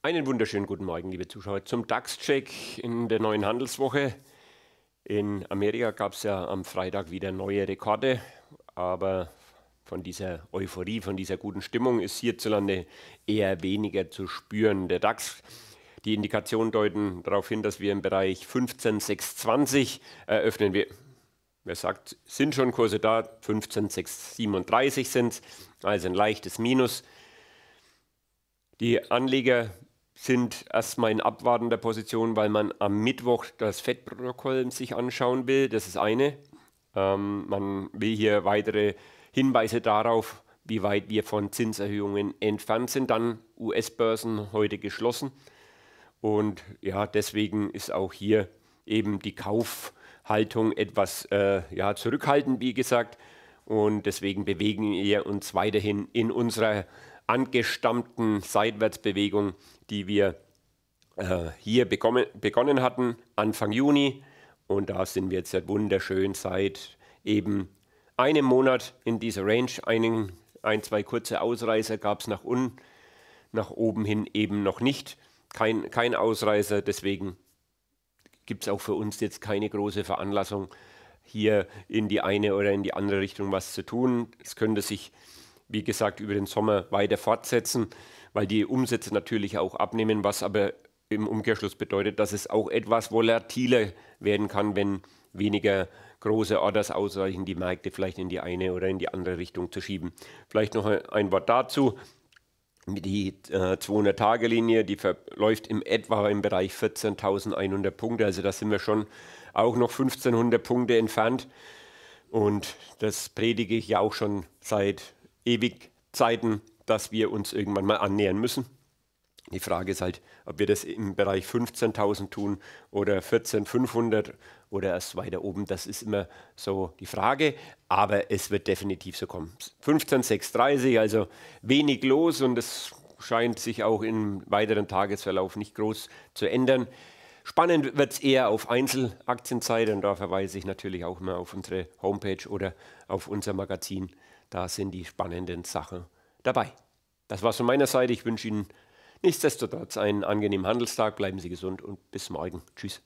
Einen wunderschönen guten Morgen, liebe Zuschauer, zum DAX-Check in der neuen Handelswoche. In Amerika gab es ja am Freitag wieder neue Rekorde, aber von dieser Euphorie, von dieser guten Stimmung ist hierzulande eher weniger zu spüren. Der DAX, die Indikationen deuten darauf hin, dass wir im Bereich 15,620 eröffnen. Wir, wer sagt, sind schon Kurse da, 15,637 sind es, also ein leichtes Minus. Die Anleger sind erstmal in abwartender Position, weil man am Mittwoch das FED-Protokoll sich anschauen will. Das ist eine. Ähm, man will hier weitere Hinweise darauf, wie weit wir von Zinserhöhungen entfernt sind. Dann US-Börsen heute geschlossen. Und ja, deswegen ist auch hier eben die Kaufhaltung etwas äh, ja, zurückhaltend, wie gesagt. Und deswegen bewegen wir uns weiterhin in unserer angestammten Seitwärtsbewegung, die wir äh, hier bekommen, begonnen hatten, Anfang Juni. Und da sind wir jetzt ja wunderschön seit eben einem Monat in dieser Range. Einen, ein, zwei kurze Ausreißer gab es nach unten, nach oben hin eben noch nicht. Kein, kein Ausreißer, deswegen gibt es auch für uns jetzt keine große Veranlassung, hier in die eine oder in die andere Richtung was zu tun. Es könnte sich wie gesagt, über den Sommer weiter fortsetzen, weil die Umsätze natürlich auch abnehmen, was aber im Umkehrschluss bedeutet, dass es auch etwas volatiler werden kann, wenn weniger große Orders ausreichen, die Märkte vielleicht in die eine oder in die andere Richtung zu schieben. Vielleicht noch ein Wort dazu. Die äh, 200-Tage-Linie, die verläuft im etwa im Bereich 14.100 Punkte. Also da sind wir schon auch noch 1.500 Punkte entfernt. Und das predige ich ja auch schon seit ewig Zeiten, dass wir uns irgendwann mal annähern müssen. Die Frage ist halt, ob wir das im Bereich 15.000 tun oder 14.500 oder erst weiter oben. Das ist immer so die Frage, aber es wird definitiv so kommen. 15.630, also wenig los und es scheint sich auch im weiteren Tagesverlauf nicht groß zu ändern. Spannend wird es eher auf Einzelaktienseite und da verweise ich natürlich auch mal auf unsere Homepage oder auf unser Magazin da sind die spannenden Sachen dabei. Das war's von meiner Seite. Ich wünsche Ihnen nichtsdestotrotz einen angenehmen Handelstag. Bleiben Sie gesund und bis morgen. Tschüss.